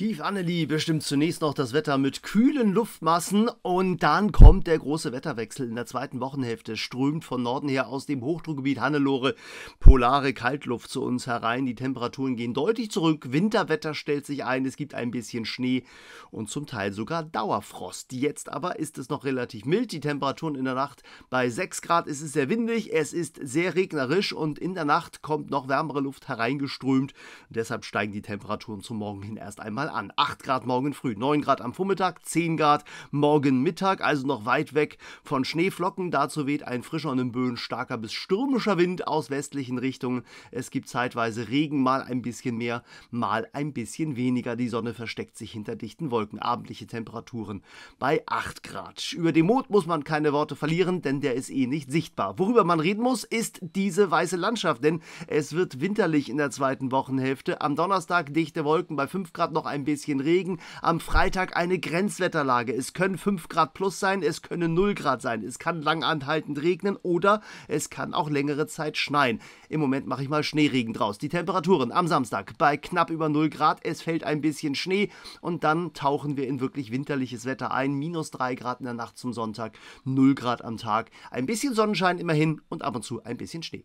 Tief Annelie bestimmt zunächst noch das Wetter mit kühlen Luftmassen und dann kommt der große Wetterwechsel in der zweiten Wochenhälfte. Strömt von Norden her aus dem Hochdruckgebiet Hannelore polare Kaltluft zu uns herein. Die Temperaturen gehen deutlich zurück. Winterwetter stellt sich ein. Es gibt ein bisschen Schnee und zum Teil sogar Dauerfrost. Jetzt aber ist es noch relativ mild. Die Temperaturen in der Nacht bei 6 Grad. Es ist sehr windig. Es ist sehr regnerisch und in der Nacht kommt noch wärmere Luft hereingeströmt. deshalb steigen die Temperaturen zum Morgen hin erst einmal an. 8 Grad morgen früh, 9 Grad am Vormittag, 10 Grad morgen Mittag, also noch weit weg von Schneeflocken. Dazu weht ein frischer und im Böen starker bis stürmischer Wind aus westlichen Richtungen. Es gibt zeitweise Regen, mal ein bisschen mehr, mal ein bisschen weniger. Die Sonne versteckt sich hinter dichten Wolken. Abendliche Temperaturen bei 8 Grad. Über den Mond muss man keine Worte verlieren, denn der ist eh nicht sichtbar. Worüber man reden muss, ist diese weiße Landschaft, denn es wird winterlich in der zweiten Wochenhälfte. Am Donnerstag dichte Wolken bei 5 Grad noch ein bisschen Regen. Am Freitag eine Grenzwetterlage. Es können 5 Grad plus sein, es können 0 Grad sein. Es kann lang anhaltend regnen oder es kann auch längere Zeit schneien. Im Moment mache ich mal Schneeregen draus. Die Temperaturen am Samstag bei knapp über 0 Grad. Es fällt ein bisschen Schnee und dann tauchen wir in wirklich winterliches Wetter ein. Minus 3 Grad in der Nacht zum Sonntag, 0 Grad am Tag. Ein bisschen Sonnenschein immerhin und ab und zu ein bisschen Schnee.